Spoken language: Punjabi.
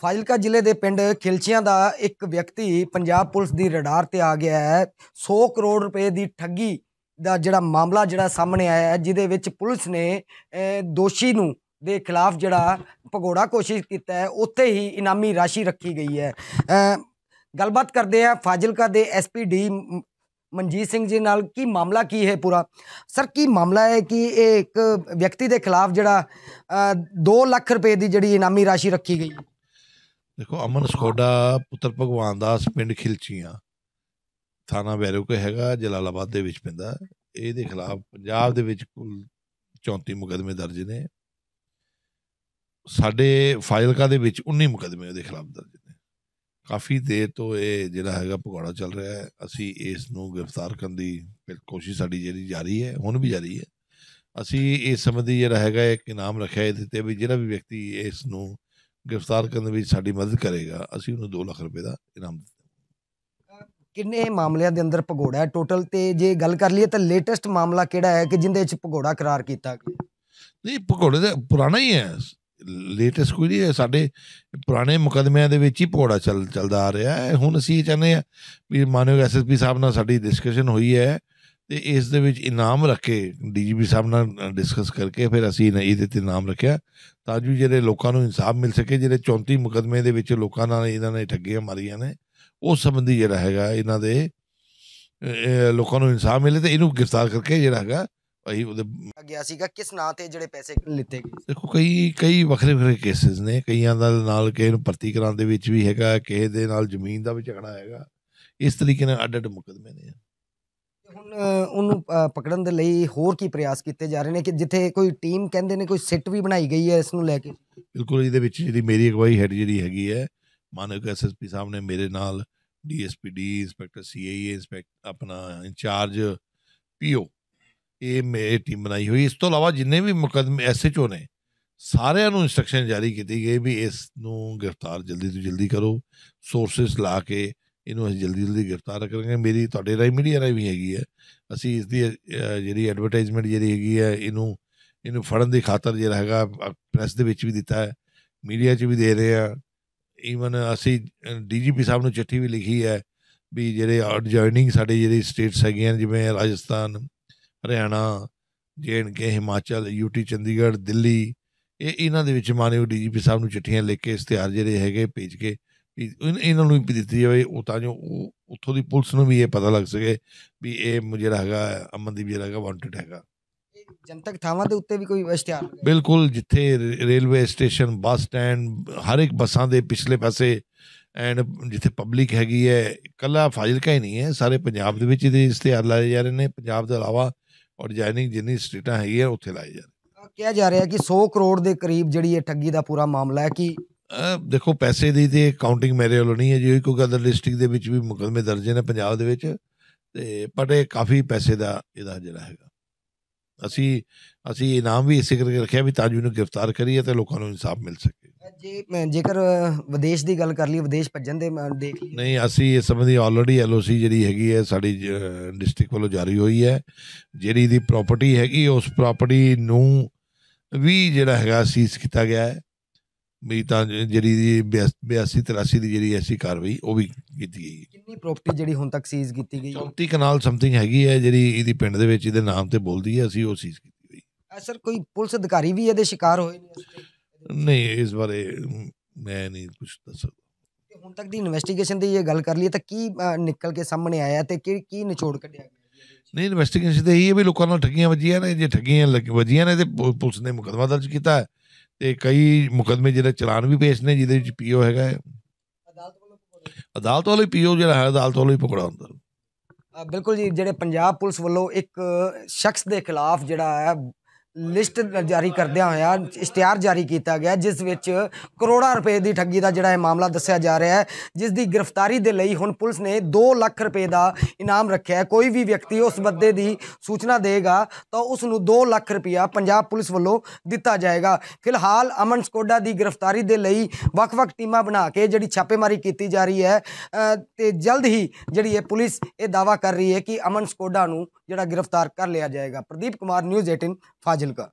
ਫਾਜ਼ਿਲਕਾ ਜ਼ਿਲ੍ਹੇ ਦੇ ਪਿੰਡ ਖਿਲਚੀਆਂ ਦਾ ਇੱਕ ਵਿਅਕਤੀ ਪੰਜਾਬ ਪੁਲਿਸ ਦੀ ਰਡਾਰ ਤੇ ਆ ਗਿਆ ਹੈ 100 ਕਰੋੜ ਰੁਪਏ ਦੀ ਠੱਗੀ ਦਾ ਜਿਹੜਾ ਮਾਮਲਾ ਜਿਹੜਾ ਸਾਹਮਣੇ ਆਇਆ ਹੈ ਜਿਹਦੇ ਵਿੱਚ ਪੁਲਿਸ ਨੇ ਦੋਸ਼ੀ ਨੂੰ ਦੇ ਖਿਲਾਫ ਜਿਹੜਾ ਭਗੋੜਾ ਕੋਸ਼ਿਸ਼ ਕੀਤਾ ਹੈ ਉੱਥੇ ਹੀ ਇਨਾਮੀ ਰਾਸ਼ੀ ਰੱਖੀ ਗਈ ਹੈ ਗੱਲਬਾਤ ਕਰਦੇ ਆ ਫਾਜ਼ਿਲਕਾ ਦੇ ਐਸਪੀ ਡੀ ਮਨਜੀਤ ਸਿੰਘ ਜੀ ਨਾਲ ਕੀ ਮਾਮਲਾ ਕੀ ਹੈ ਪੂਰਾ ਸਰ ਕੀ ਮਾਮਲਾ ਹੈ ਕਿ ਇਹ ਇੱਕ ਵਿਅਕਤੀ ਦੇ ਖਿਲਾਫ ਜਿਹੜਾ 2 ਲੱਖ ਰੁਪਏ ਦੀ ਜਿਹੜੀ ਇਨਾਮੀ ਰਾਸ਼ੀ ਰੱਖੀ ਗਈ ਦੇਖੋ ਅਮਨ ਸਕੋਡਾ ਪੁੱਤਰ ਭਗਵਾਨ ਦਾਸ ਪਿੰਡ ਖਿਲਚੀਆਂ ਥਾਣਾ ਬੈਰੋ ਕੋ ਹੈਗਾ ਜਲਾਲਾਬਾਦ ਦੇ ਵਿੱਚ ਪੈਂਦਾ ਇਹਦੇ ਖਿਲਾਫ ਪੰਜਾਬ ਦੇ ਵਿੱਚ ਕੁੱਲ 34 ਮੁਕਦਮੇ ਦਰਜ ਨੇ ਸਾਡੇ ਫਾਇਲਕਾ ਦੇ ਵਿੱਚ 19 ਮੁਕਦਮੇ ਉਹਦੇ ਖਿਲਾਫ ਦਰਜ ਨੇ ਕਾਫੀ ਦੇਰ ਤੋਂ ਇਹ ਜਿਹੜਾ ਹੈਗਾ ਪਗੋੜਾ ਚੱਲ ਰਿਹਾ ਹੈ ਅਸੀਂ ਇਸ ਨੂੰ ਗ੍ਰਿਫਤਾਰ ਕਰਨ ਦੀ ਕੋਸ਼ਿਸ਼ ਸਾਡੀ ਜਿਹੜੀ ਜਾਰੀ ਹੈ ਹੁਣ ਵੀ ਜਾਰੀ ਹੈ ਅਸੀਂ ਇਸ ਸੰਬੰਧੀ ਜਿਹੜਾ ਹੈਗਾ ਇੱਕ ਇਨਾਮ ਰੱਖਿਆ ਇਹਦੇ ਤੇ ਵੀ ਜਿਹੜਾ ਵੀ ਵਿਅਕਤੀ ਇਸ ਨੂੰ ਗ੍ਰਿਫਤਾਰ ਕਰਨ ਦੇ ਵਿੱਚ ਸਾਡੀ ਮਦਦ ਕਰੇਗਾ ਅਸੀਂ ਉਹਨੂੰ 2 ਲੱਖ ਰੁਪਏ ਦਾ ਇਨਾਮ ਕਿੰਨੇ ਮਾਮਲਿਆਂ ਦੇ ਅੰਦਰ ਪਗੋੜਾ ਹੈ ਟੋਟਲ ਤੇ ਜੇ ਗੱਲ ਕਰ ਲਈਏ ਤਾਂ ਲੇਟੈਸਟ ਮਾਮਲਾ ਕਿਹੜਾ ਹੈ ਕਿ ਜਿੰਦੇ ਵਿੱਚ ਪਗੋੜਾ ਕਰਾਰ ਕੀਤਾ ਗਿਆ ਨਹੀਂ ਪਗੋੜੇ ਦਾ ਪੁਰਾਣਾ ਹੀ ਹੈ ਲੇਟੈਸਟ ਕੋਈ ਨਹੀਂ ਹੈ ਸਾਡੇ ਪੁਰਾਣੇ ਮੁਕਦਮਿਆਂ ਦੇ ਵਿੱਚ ਹੀ ਪਗੋੜਾ ਚੱਲ ਚੱਲਦਾ ਆ ਰਿਹਾ ਹੈ ਹੁਣ ਅਸੀਂ ਇਹ ਚਾਹੁੰਦੇ ਆ ਵੀ ਮਾਨਯੋਗ ਐਸਐਸਪੀ ਸਾਹਿਬ ਨਾਲ ਸਾਡੀ ਡਿਸਕਸ਼ਨ ਹੋਈ ਹੈ ਤੇ ਇਸ ਦੇ ਵਿੱਚ ਇਨਾਮ ਰੱਖੇ ਡੀਜੀਪੀ ਸਾਹਿਬ ਨਾਲ ਡਿਸਕਸ ਕਰਕੇ ਫਿਰ ਅਸੀਂ ਇਹਦੇ ਤੇ ਨਾਮ ਰੱਖਿਆ ਤਾਂ ਜੋ ਜਿਹੜੇ ਲੋਕਾਂ ਨੂੰ ਇਨਸਾਫ ਮਿਲ ਸਕੇ ਜਿਹੜੇ 34 ਮੁਕਦਮੇ ਦੇ ਵਿੱਚ ਲੋਕਾਂ ਨਾਲ ਇਹਨਾਂ ਨੇ ਠੱਗੀਆਂ ਮਾਰੀਆਂ ਨੇ ਉਸ ਸੰਬੰਧੀ ਜਿਹੜਾ ਹੈਗਾ ਇਹਨਾਂ ਦੇ ਲੋਕਾਂ ਨੂੰ ਇਨਸਾਫ ਮਿਲੇ ਤੇ ਇਹਨੂੰ ਗ੍ਰਿਫਤਾਰ ਕਰਕੇ ਜਿਹੜਾ ਹੈਗਾ ਭਾਈ ਉਹਦੇ ਗਿਆ ਸੀਗਾ ਕਿਸ ਨਾਂ ਤੇ ਜਿਹੜੇ ਪੈਸੇ ਲਿੱਤੇ ਗਏ ਦੇਖੋ ਕਈ ਕਈ ਵੱਖਰੇ ਵੱਖਰੇ ਕੇਸਸ ਨੇ ਕਈਆਂ ਦਾ ਨਾਲ ਕਿਸੇ ਨੂੰ ਭਰਤੀ ਕਰਾਉਣ ਦੇ ਵਿੱਚ ਵੀ ਹੈਗਾ ਕਿਸੇ ਦੇ ਨਾਲ ਜ਼ਮੀਨ ਦਾ ਵੀ ਝਗੜਾ ਹੈਗਾ ਇਸ ਤਰੀਕੇ ਨਾਲ ਅੱਡ ਅੱਡ ਮੁਕਦਮੇ ਨੇ ਉਹਨੂੰ ਪਕੜਨ ਦੇ ਲਈ ਹੋਰ ਕੀ ਪ੍ਰਯਾਸ ਕੀਤੇ ਜਾ ਰਹੇ ਨੇ ਕਿ ਜਿੱਥੇ ਕੋਈ ਟੀਮ ਕਹਿੰਦੇ ਨੇ ਕੋਈ ਸਿੱਟ ਵੀ ਬਣਾਈ ਗਈ ਹੈ ਇਸ ਨੂੰ ਲੈ ਕੇ ਬਿਲਕੁਲ ਇਹਦੇ ਵਿੱਚ ਜਿਹੜੀ ਮੇਰੀ ਅਗਵਾਈ ਹੈ ਜਿਹੜੀ ਹੈਗੀ ਹੈ ਮਾਨਕ ਐਸਐਸਪੀ ਸਾਹਿਬ ਨੇ ਮੇਰੇ ਨਾਲ ਡੀਐਸਪੀਡੀ ਇਨਸਪੈਕਟਰ ਸੀਏਏ ਇਨਸਪੈਕਟ ਆਪਣਾ ਇੰਚਾਰਜ ਪੀਓ ਇਹ ਮੇਰੀ ਟੀਮ ਬਣਾਈ ਹੋਈ ਇਸ ਤੋਂ ਇਲਾਵਾ ਜਿੰਨੇ ਵੀ ਮੁਕਦਮੇ ਐਸਐਚਓ ਨੇ ਸਾਰਿਆਂ ਨੂੰ ਇਨਸਟਰਕਸ਼ਨ ਜਾਰੀ ਕੀਤੀ ਗਈ ਵੀ ਇਸ ਨੂੰ ਗ੍ਰਿਫਤਾਰ ਜਲਦੀ ਤੋਂ ਜਲਦੀ ਕਰੋ ਸੋਰਸਸ ਲਾ ਕੇ ਇਹਨੂੰ ਅਸੀਂ ਜਲਦੀ ਜਲਦੀ ਗ੍ਰਿਫਤਾਰ ਕਰਾਂਗੇ ਮੇਰੀ ਤੁਹਾਡੇ ਰਾਈ ਮੀਡੀਆ ਰਾਈ ਵੀ ਹੈਗੀ ਹੈ ਅਸੀਂ ਇਸ ਦੀ ਜਿਹੜੀ ਐਡਵਰਟਾਈਜ਼ਮੈਂਟ ਜਿਹੜੀ ਹੈਗੀ ਹੈ ਇਹਨੂੰ ਇਹਨੂੰ ਫੜਨ ਦੀ ਖਾਤਰ ਜਿਹੜਾ ਹੈਗਾ ਪ੍ਰੈਸ ਦੇ ਵਿੱਚ ਵੀ ਦਿੱਤਾ ਹੈ ਮੀਡੀਆ 'ਚ ਵੀ ਦੇ ਰਹੇ ਆ ਈਵਨ ਅਸੀਂ ਡੀਜੀਪੀ ਸਾਹਿਬ ਨੂੰ ਚਿੱਠੀ ਵੀ ਲਿਖੀ ਹੈ ਵੀ ਜਿਹੜੇ ਜੁਆਇਨਿੰਗ ਸਾਡੇ ਜਿਹੜੇ ਸਟੇਟਸ ਹੈਗੀਆਂ ਜਿਵੇਂ ਰਾਜਸਥਾਨ ਹਰਿਆਣਾ ਕੇ ਹਿਮਾਚਲ ਯੂਟੀ ਚੰਡੀਗੜ੍ਹ ਦਿੱਲੀ ਇਹ ਇਹਨਾਂ ਦੇ ਵਿੱਚ ਮਾਨਯੋਗ ਡੀਜੀਪੀ ਸਾਹਿਬ ਨੂੰ ਚਿੱਠੀਆਂ ਲਿਖ ਕੇ ਇਸ਼ਤਿਹਾਰ ਜਿਹੜੇ ਹੈਗੇ ਭੇਜ ਕੇ ਇਹਨਾਂ ਨੂੰ ਵੀ ਦਿੱਤੀ ਜਾਵੇ ਉਹ ਤਾਂ ਜੋ ਉੱਥੋਂ ਦੀ ਪੁਲਿਸ ਨੂੰ ਵੀ ਇਹ ਪਤਾ ਲੱਗ ਸਕੇ ਵੀ ਇਹ ਜਿਹੜਾ ਹੈਗਾ ਅਮਨਦੀਪ ਜਿਹੜਾ ਹੈਗਾ ਵਾਂਟਡ ਹੈਗਾ ਜਨਤਕ ਥਾਵਾਂ ਦੇ ਉੱਤੇ ਵੀ ਕੋਈ ਇਸ਼ਤਿਹਾਰ ਬਿਲਕੁਲ ਜਿੱਥੇ ਰੇਲਵੇ ਸਟੇਸ਼ਨ ਬੱਸ ਸਟੈਂਡ ਹਰ ਇੱਕ ਬੱਸਾਂ ਦੇ ਪਿਛਲੇ ਪਾਸੇ ਐਂਡ ਜਿੱਥੇ ਪਬਲਿਕ ਹੈਗੀ ਹੈ ਕੱਲਾ ਫਾਜ਼ਿਲਕਾ ਹੀ ਨਹੀਂ ਹੈ ਸਾਰੇ ਪੰਜਾਬ ਦੇ ਵਿੱਚ ਇਹਦੇ ਇਸ਼ਤਿਹਾਰ ਲਾਏ ਜਾ ਰਹੇ ਨੇ ਪੰਜਾਬ ਦੇ ਇਲਾਵਾ ਔਰ ਜਾਇਨਿੰਗ ਜਿੰਨੀ ਸਟੇਟਾਂ ਹੈਗੀਆਂ ਉੱਥੇ ਲਾਏ ਜਾ ਰਹੇ ਕਿਹਾ ਜਾ ਰਿਹਾ ਕਿ 100 ਕਰੋੜ ਦੇ ਕਰੀਬ ਜਿਹੜੀ ਇਹ ਠੱਗੀ ਦਾ ਪੂਰਾ ਮਾਮਲਾ ਹੈ ਕਿ ਦੇਖੋ ਪੈਸੇ ਦੀ ਤੇ ਕਾਊਂਟਿੰਗ ਮੇਰੇ ਵੱਲੋਂ ਨਹੀਂ ਹੈ ਜੀ ਕੋਈ ਅਦਰ ਡਿਸਟ੍ਰਿਕਟ ਦੇ ਵਿੱਚ ਵੀ ਮੁਕਦਮੇ ਦਰਜ ਨੇ ਪੰਜਾਬ ਦੇ ਵਿੱਚ ਤੇ ਪਰ ਇਹ ਕਾਫੀ ਪੈਸੇ ਦਾ ਇਹਦਾ ਜਿਹੜਾ ਹੈਗਾ ਅਸੀਂ ਅਸੀਂ ਇਹ ਨਾਮ ਵੀ ਇਸੇ ਕਰਕੇ ਰੱਖਿਆ ਵੀ ਤਾਜੂ ਨੂੰ ਗ੍ਰਿਫਤਾਰ ਕਰੀਏ ਤੇ ਲੋਕਾਂ ਨੂੰ ਇਨਸਾਫ ਮਿਲ ਸਕੇ ਜੇ ਜੇਕਰ ਵਿਦੇਸ਼ ਦੀ ਗੱਲ ਕਰ ਲਈ ਵਿਦੇਸ਼ ਭੱਜਣ ਦੇ ਦੇਖ ਲਈ ਨਹੀਂ ਅਸੀਂ ਇਸ ਸੰਬੰਧੀ ਆਲਰੇਡੀ ਐਲਓਸੀ ਜਿਹੜੀ ਹੈਗੀ ਹੈ ਸਾਡੀ ਡਿਸਟ੍ਰਿਕਟ ਵੱਲੋਂ ਜਾਰੀ ਹੋਈ ਹੈ ਜਿਹੜੀ ਦੀ ਪ੍ਰਾਪਰਟੀ ਹੈਗੀ ਉਸ ਪ੍ਰਾਪਰਟੀ ਨੂੰ ਵੀ ਜਿਹੜਾ ਹੈਗਾ ਸੀਜ਼ ਕੀਤਾ ਗਿਆ ਹੈ ਵੀ ਤਾਂ ਜਿਹੜੀ 82 83 ਦੀ ਜਿਹੜੀ ਐਸੀ ਕਾਰਵਾਈ ਉਹ ਵੀ ਕੀਤੀ ਗਈ ਕਿੰਨੀ ਪ੍ਰਾਪਰਟੀ ਜਿਹੜੀ ਹੁਣ ਤੱਕ ਸੀਜ਼ ਕੀਤੀ ਗਈ 34 ਕਨਾਲ ਸਮਥਿੰਗ ਹੈਗੀ ਹੈ ਜਿਹੜੀ ਇਹਦੀ ਪਿੰਡ ਦੇ ਵਿੱਚ ਇਹਦੇ ਨਾਮ ਤੇ ਬੋਲਦੀ ਹੈ ਅਸੀਂ ਉਹ ਸੀਜ਼ ਕੀਤੀ ਹੋਈ ਐ ਸਰ ਕੋਈ ਪੁਲਿਸ ਅਧਿਕਾਰੀ ਵੀ ਇਹਦੇ ਸ਼ਿਕਾਰ ਹੋਏ ਨੇ ਨਹੀਂ ਇਸ ਬਾਰੇ ਮੈਂ ਨਹੀਂ ਕੁਝ ਦੱਸ ਸਕਦਾ ਹੁਣ ਤੱਕ ਦੀ ਇਨਵੈਸਟੀਗੇਸ਼ਨ ਦੀ ਇਹ ਗੱਲ ਕਰ ਲਈ ਤਾਂ ਕੀ ਨਿਕਲ ਕੇ ਸਾਹਮਣੇ ਆਇਆ ਤੇ ਕੀ ਕੀ ਨਿਚੋੜ ਕੱਢਿਆ ਨਹੀਂ ਇਨਵੈਸਟੀਗੇਸ਼ਨ ਤੇ ਇਹ ਵੀ ਲੋਕਾਂ ਨਾਲ ਠੱਗੀਆਂ ਵਜੀਆਂ ਨੇ ਜੇ ਠੱਗੀਆਂ ਵਜੀਆਂ ਨੇ ਤੇ ਪੁਲਿਸ ਨੇ ਮੁਕਦਮਾ ਦਰਜ ਕੀਤਾ ਹੈ ਤੇ ਕਈ ਮੁਕਦਮੇ ਜਿਹੜੇ ਚਲਾਨ ਵੀ ਪੇਸ਼ ਨੇ ਜਿਹਦੇ ਵਿੱਚ ਪੀਓ ਹੈਗਾ ਹੈ ਅਦਾਲਤ ਵੱਲੋਂ ਪੀਓ ਜਿਹੜਾ ਹੈ ਅਦਾਲਤ ਵੱਲੋਂ ਹੀ ਪਕੜਾ ਹੁੰਦਾ ਬਿਲਕੁਲ ਜੀ ਜਿਹੜੇ ਪੰਜਾਬ ਪੁਲਿਸ ਵੱਲੋਂ ਇੱਕ ਸ਼ਖਸ ਦੇ ਖਿਲਾਫ ਜਿਹੜਾ ਹੈ ਲਿਸਟ ਜਾਰੀ ਕਰਦਿਆਂ ਹੋਇਆ ਇਸ਼ਤਿਹਾਰ ਜਾਰੀ ਕੀਤਾ ਗਿਆ ਜਿਸ ਵਿੱਚ ਕਰੋੜਾਂ ਰੁਪਏ ਦੀ ਠੱਗੀ ਦਾ ਜਿਹੜਾ ਇਹ ਮਾਮਲਾ ਦੱਸਿਆ ਜਾ ਰਿਹਾ ਹੈ ਜਿਸ ਦੀ ਗ੍ਰਿਫਤਾਰੀ ਦੇ ਲਈ ਹੁਣ ਪੁਲਿਸ ਨੇ 2 ਲੱਖ ਰੁਪਏ ਦਾ ਇਨਾਮ ਰੱਖਿਆ ਹੈ ਕੋਈ ਵੀ ਵਿਅਕਤੀ ਉਸ ਬੰਦੇ ਦੀ ਸੂਚਨਾ ਦੇਗਾ ਤਾਂ ਉਸ ਨੂੰ 2 ਲੱਖ ਰੁਪਇਆ ਪੰਜਾਬ ਪੁਲਿਸ ਵੱਲੋਂ ਦਿੱਤਾ ਜਾਏਗਾ ਫਿਲਹਾਲ ਅਮਨ ਸਕੋਡਾ ਦੀ ਗ੍ਰਿਫਤਾਰੀ ਦੇ ਲਈ ਵੱਖ-ਵੱਖ ਟੀਮਾਂ ਬਣਾ ਕੇ ਜਿਹੜੀ ਛਾਪੇਮਾਰੀ ਕੀਤੀ ਜਾ ਰਹੀ ਹੈ ਤੇ ਜਲਦ ਹੀ ਜਿਹੜੀ ਇਹ ਪੁਲਿਸ ਇਹ ਦਾਵਾ ਕਰ ਰਹੀ ਹੈ ਕਿ ਅਮਨ ਸਕੋਡਾ ਨੂੰ ਜਿਹੜਾ ਗ੍ਰਿਫਤਾਰ ਕਰ ਲਿਆ ਜਾਏਗਾ ਪ੍ਰਦੀਪ ਕੁਮਾਰ ਨਿਊਜ਼ 18 ਫਾਜ਼ਿਲ ਫਾਜ਼ਿਲਕਾ